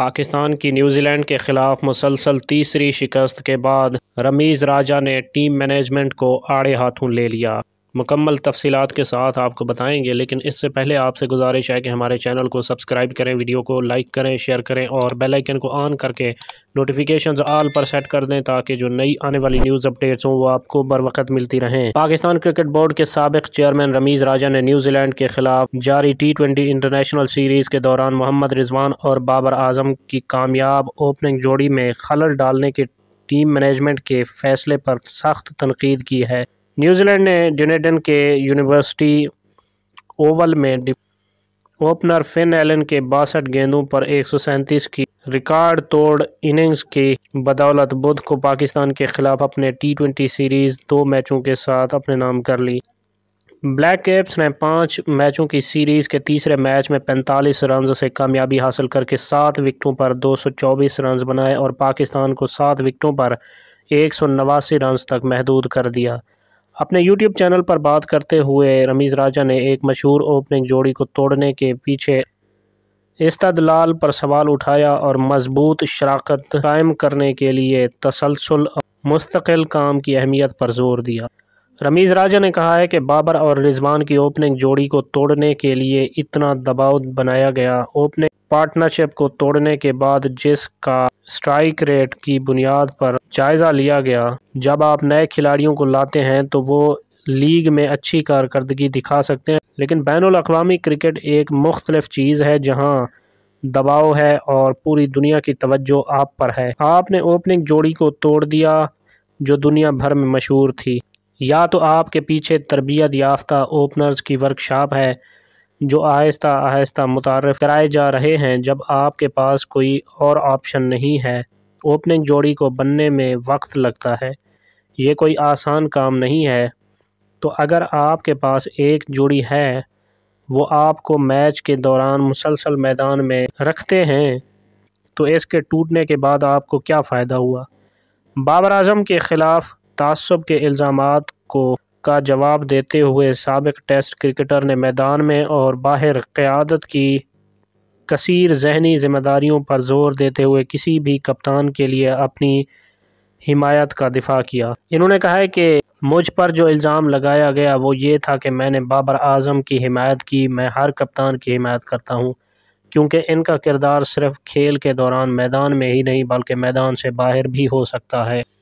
पाकिस्तान की न्यूजीलैंड के खिलाफ मुसलसल तीसरी शिकस्त के बाद रमीज़ राजा ने टीम मैनेजमेंट को आड़े हाथों ले लिया मुकम्मल तफसीत के साथ आपको बताएंगे लेकिन इससे पहले आपसे गुजारिश है कि हमारे चैनल को सब्सक्राइब करें वीडियो को लाइक करें शेयर करें और बेल आइकन को ऑन करके नोटिफिकेशंस ऑल पर सेट कर दें ताकि जो नई आने वाली न्यूज़ अपडेट्स हों वो आपको बर वक्त मिलती रहें पाकिस्तान क्रिकेट बोर्ड के सबक चेयरमैन रमीज़ राजा ने न्यूजीलैंड के खिलाफ जारी टी ट्वेंटी इंटरनेशनल सीरीज़ के दौरान मोहम्मद रिजवान और बाबर आजम की कामयाब ओपनिंग जोड़ी में खलल डालने के टीम मैनेजमेंट के फैसले पर सख्त तनकीद की है न्यूजीलैंड ने डिनेडन के यूनिवर्सिटी ओवल में ओपनर फिन एलन के बासठ गेंदों पर एक की रिकॉर्ड तोड़ इनिंग्स की बदौलत बुध को पाकिस्तान के खिलाफ अपने टी ट्वेंटी सीरीज़ दो मैचों के साथ अपने नाम कर ली ब्लैक कैप्स ने पाँच मैचों की सीरीज़ के तीसरे मैच में 45 रन से कामयाबी हासिल करके सात विकटों पर 224 रन बनाए और पाकिस्तान को सात विकटों पर एक रन तक महदूद कर दिया अपने YouTube चैनल पर बात करते हुए रमीज़ राजा ने एक मशहूर ओपनिंग जोड़ी को तोड़ने के पीछे लाल पर सवाल उठाया और मजबूत शराकत कायम करने के लिए तसलसल मुस्तकिल काम की अहमियत पर जोर दिया रमीज़ राजा ने कहा है कि बाबर और रिजवान की ओपनिंग जोड़ी को तोड़ने के लिए इतना दबाव बनाया गया ओपनिंग पार्टनरशिप को तोड़ने के बाद जिसका स्ट्राइक रेट की बुनियाद पर जायज़ा लिया गया जब आप नए खिलाड़ियों को लाते हैं तो वो लीग में अच्छी कारकर्दगी दिखा सकते हैं लेकिन बैन अवी क्रिकेट एक मुख्तलफ चीज़ है जहाँ दबाव है और पूरी दुनिया की तवज्जो आप पर है आपने ओपनिंग जोड़ी को तोड़ दिया जो दुनिया भर में मशहूर थी या तो आपके पीछे तरबियत याफ्ता ओपनर्स की वर्कशॉप है जो आहिस्ता आहिस्ता मुतारफ़ कराए जा रहे हैं जब आपके पास कोई और ऑप्शन नहीं है ओपनिंग जोड़ी को बनने में वक्त लगता है ये कोई आसान काम नहीं है तो अगर आपके पास एक जोड़ी है वो आपको मैच के दौरान मुसलसल मैदान में रखते हैं तो इसके टूटने के बाद आपको क्या फ़ायदा हुआ बाबर अजम के ख़िलाफ़ तसब के इल्ज़ाम को का जवाब देते हुए सबक टेस्ट क्रिकेटर ने मैदान में और बाहर क़्यादत की कसर जहनी ज़िम्मेदारियों पर जोर देते हुए किसी भी कप्तान के लिए अपनी हिमायत का दिफा किया इन्होंने कहा है कि मुझ पर जो इल्ज़ाम लगाया गया वो ये था कि मैंने बाबर आजम की हिमायत की मैं हर कप्तान की हिमायत करता हूँ क्योंकि इनका किरदार सिर्फ खेल के दौरान मैदान में ही नहीं बल्कि मैदान से बाहर भी हो सकता है